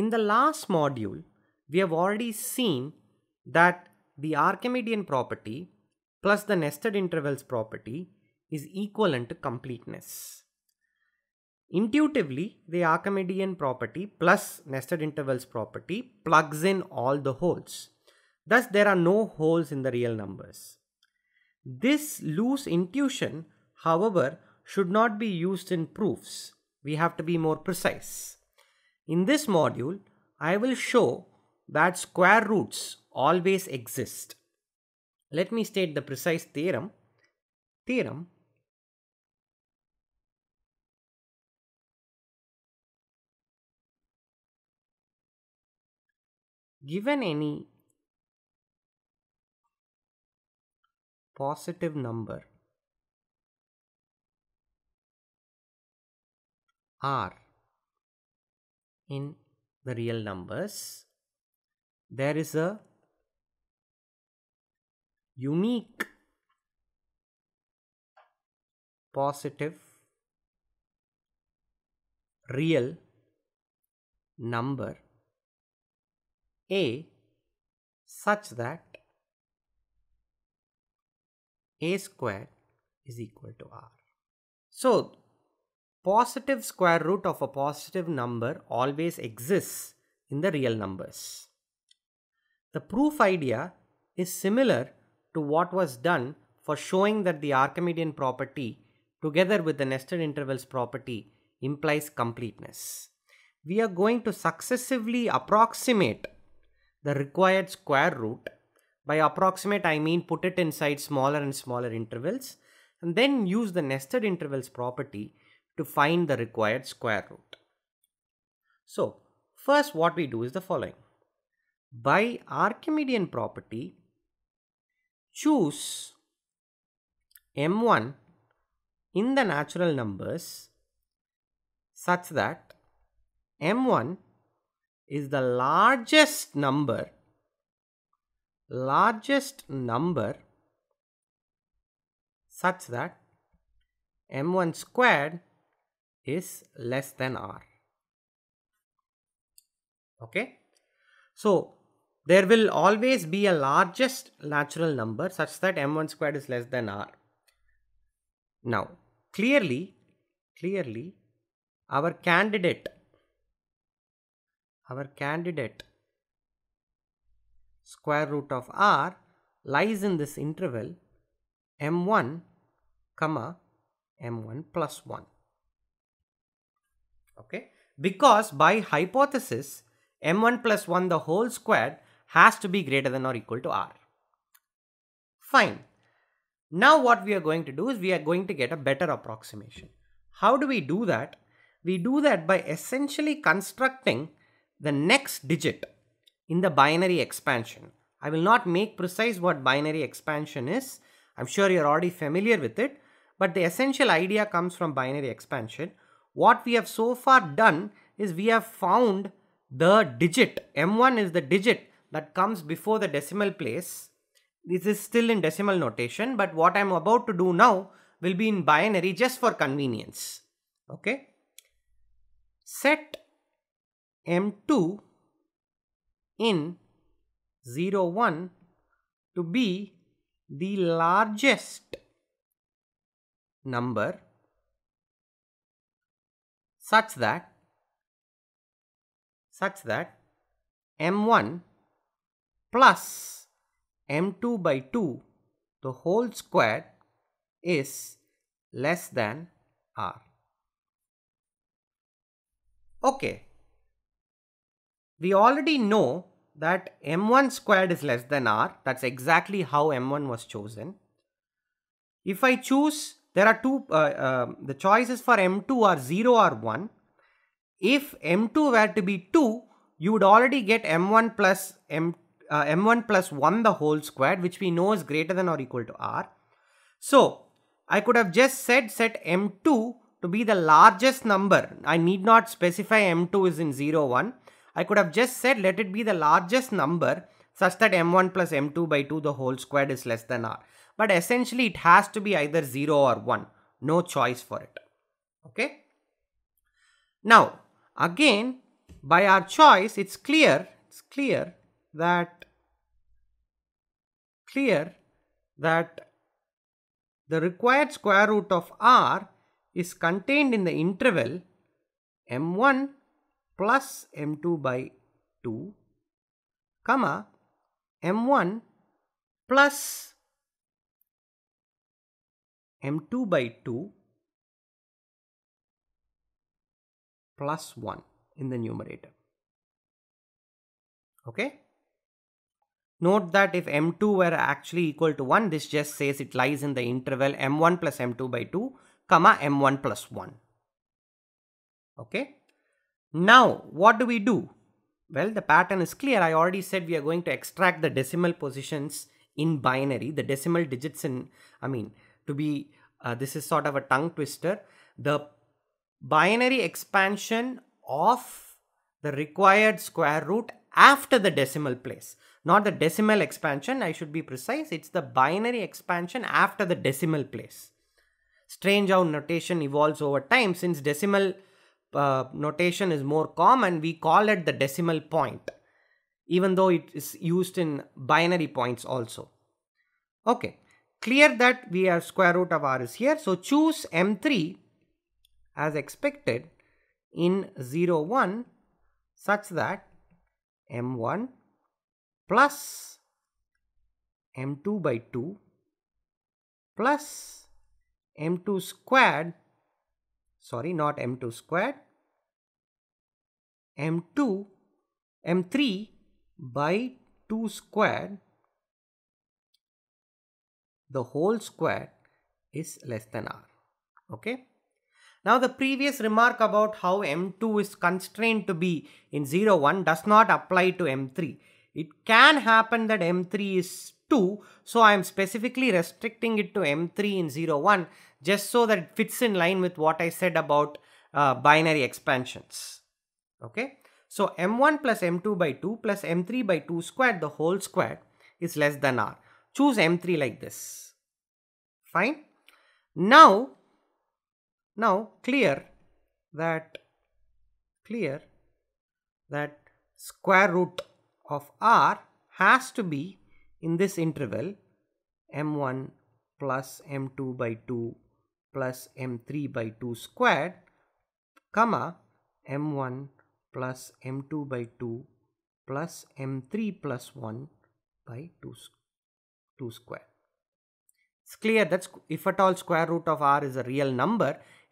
In the last module, we have already seen that the Archimedean property plus the nested intervals property is equivalent to completeness. Intuitively, the Archimedean property plus nested intervals property plugs in all the holes. Thus, there are no holes in the real numbers. This loose intuition, however, should not be used in proofs. We have to be more precise. In this module, I will show that square roots always exist. Let me state the precise theorem. Theorem given any positive number r in the real numbers, there is a unique positive real number A such that A square is equal to R. So positive square root of a positive number always exists in the real numbers. The proof idea is similar to what was done for showing that the Archimedean property together with the nested intervals property implies completeness. We are going to successively approximate the required square root. By approximate I mean put it inside smaller and smaller intervals and then use the nested intervals property to find the required square root. So first what we do is the following. By Archimedean property, choose m1 in the natural numbers such that m1 is the largest number largest number such that m1 squared is less than R. Okay. So, there will always be a largest natural number such that m1 squared is less than r. Now, clearly, clearly, our candidate, our candidate square root of r lies in this interval m1 comma m1 plus 1 okay? Because by hypothesis, m1 plus 1 the whole squared has to be greater than or equal to r. Fine. Now what we are going to do is we are going to get a better approximation. How do we do that? We do that by essentially constructing the next digit in the binary expansion. I will not make precise what binary expansion is. I'm sure you're already familiar with it. But the essential idea comes from binary expansion what we have so far done is we have found the digit. M1 is the digit that comes before the decimal place. This is still in decimal notation, but what I'm about to do now will be in binary just for convenience. Okay. Set M2 in 0, 1 to be the largest number such that such that m1 plus m2 by 2 the whole square is less than r. Okay, we already know that m1 squared is less than r that's exactly how m1 was chosen. If I choose there are two, uh, uh, the choices for M2 are 0 or 1. If M2 were to be 2, you would already get M1 plus M, uh, M1 plus 1 the whole squared, which we know is greater than or equal to R. So, I could have just said set M2 to be the largest number. I need not specify M2 is in 0, 1. I could have just said let it be the largest number such that M1 plus M2 by 2 the whole squared is less than R but essentially it has to be either 0 or 1. No choice for it. Okay. Now, again, by our choice, it's clear, it's clear that, clear that the required square root of r is contained in the interval m1 plus m2 by 2 comma m1 plus m2 by 2 plus 1 in the numerator. Okay. Note that if m2 were actually equal to 1, this just says it lies in the interval m1 plus m2 by 2, comma m1 plus 1. Okay. Now, what do we do? Well, the pattern is clear. I already said we are going to extract the decimal positions in binary, the decimal digits in, I mean, to be uh, this is sort of a tongue twister the binary expansion of the required square root after the decimal place not the decimal expansion i should be precise it's the binary expansion after the decimal place strange how notation evolves over time since decimal uh, notation is more common we call it the decimal point even though it is used in binary points also okay Clear that we have square root of r is here. So choose M3 as expected in 0, 1 such that M1 plus M2 by 2 plus M2 squared, sorry not M2 squared, M2, M3 by 2 squared the whole square is less than r. Okay. Now the previous remark about how M2 is constrained to be in 0, 1 does not apply to M3. It can happen that M3 is 2, so I am specifically restricting it to M3 in 0, 1 just so that it fits in line with what I said about uh, binary expansions. Okay. So M1 plus M2 by 2 plus M3 by 2 squared, the whole square is less than R choose M3 like this. Fine. Now, now clear that, clear that square root of R has to be in this interval M1 plus M2 by 2 plus M3 by 2 squared, comma, M1 plus M2 by 2 plus M3 plus 1 by 2 squared. 2 square. It's clear that if at all square root of r is a real number,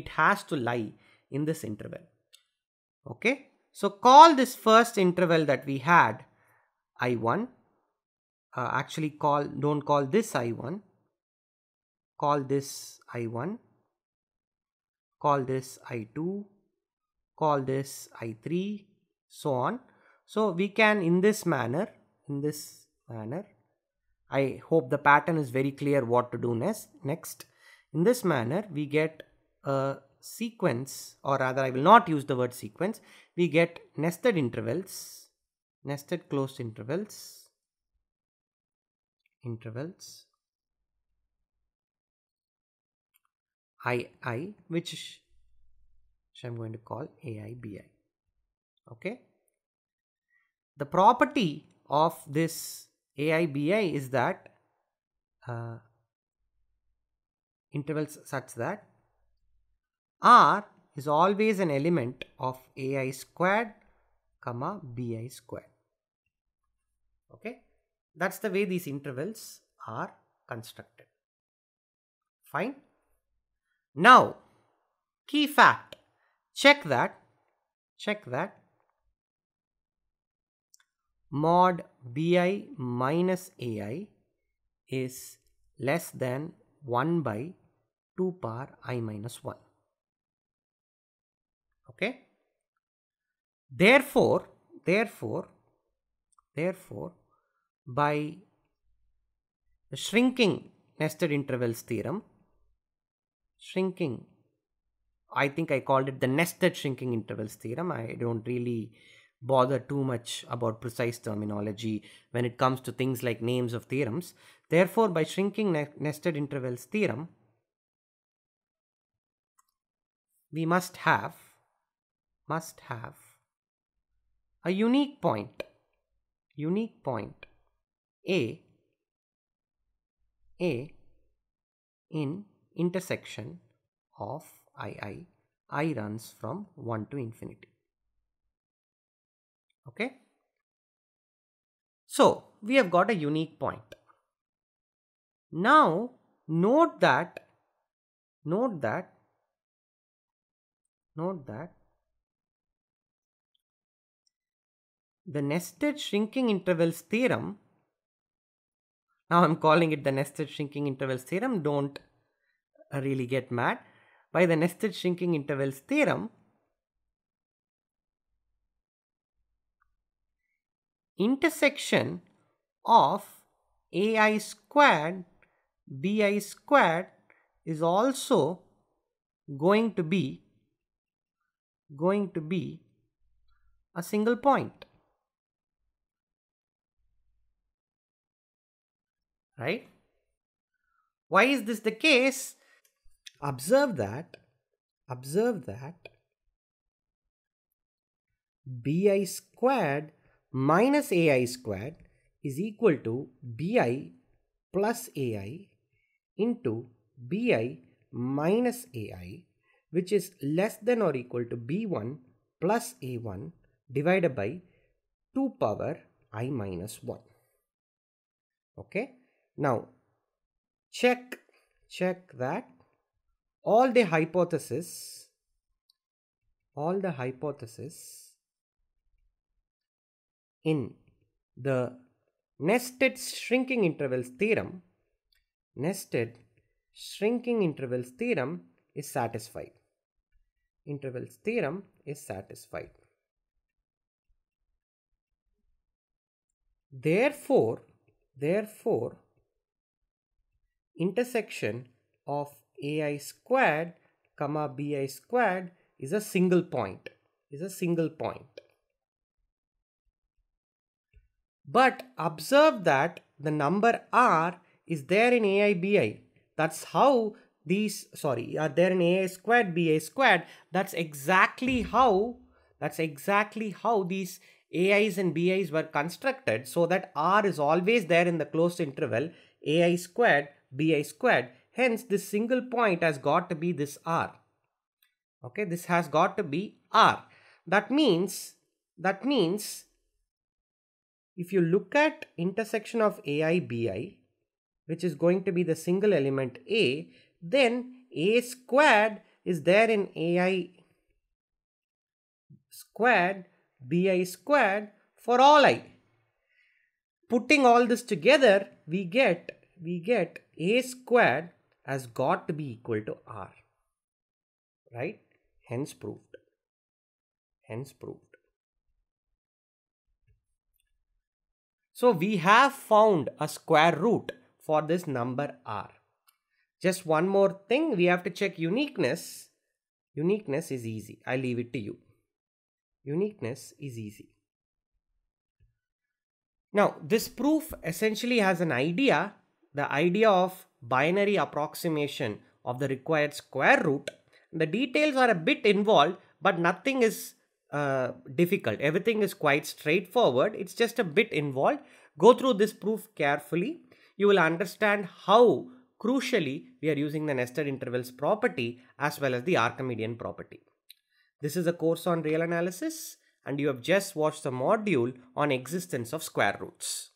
it has to lie in this interval. Okay, so call this first interval that we had i1. Uh, actually call, don't call this i1, call this i1, call this i2, call this i3, so on. So we can in this manner, in this manner, I hope the pattern is very clear what to do next. In this manner, we get a sequence or rather I will not use the word sequence. We get nested intervals, nested closed intervals, intervals I I which I'm going to call AIBI. Okay. The property of this AIBI is that uh, intervals such that R is always an element of AI squared comma BI squared. Okay, that's the way these intervals are constructed. Fine. Now, key fact, check that, check that mod bi minus ai is less than 1 by 2 power i minus 1. Okay. Therefore, therefore, therefore, by the shrinking nested intervals theorem, shrinking, I think I called it the nested shrinking intervals theorem. I don't really bother too much about precise terminology when it comes to things like names of theorems. Therefore, by shrinking ne nested intervals theorem, we must have, must have a unique point, unique point A, A in intersection of II, I runs from 1 to infinity okay so we have got a unique point now note that note that note that the nested shrinking intervals theorem now i'm calling it the nested shrinking intervals theorem don't really get mad by the nested shrinking intervals theorem intersection of ai squared bi squared is also going to be going to be a single point right why is this the case observe that observe that bi squared minus ai squared is equal to bi plus ai into bi minus ai which is less than or equal to b1 plus a1 divided by 2 power i minus 1 okay now check check that all the hypothesis all the hypothesis in the nested shrinking intervals theorem, nested shrinking intervals theorem is satisfied. Intervals theorem is satisfied. Therefore, therefore, intersection of ai squared comma bi squared is a single point, is a single point. But observe that the number r is there in AIBI. That's how these, sorry, are there in AI squared, BA squared. That's exactly how, that's exactly how these AIs and BIs were constructed so that r is always there in the closed interval, AI squared, BI squared. Hence, this single point has got to be this r. Okay, this has got to be r. That means, that means if you look at intersection of AI BI, which is going to be the single element A, then A squared is there in AI squared bi squared for all i. Putting all this together, we get we get a squared has got to be equal to r. Right? Hence proved. Hence proved. So we have found a square root for this number r. Just one more thing, we have to check uniqueness. Uniqueness is easy. I leave it to you. Uniqueness is easy. Now, this proof essentially has an idea, the idea of binary approximation of the required square root. The details are a bit involved, but nothing is uh, difficult. Everything is quite straightforward. It's just a bit involved. Go through this proof carefully. You will understand how crucially we are using the nested intervals property as well as the Archimedean property. This is a course on real analysis and you have just watched the module on existence of square roots.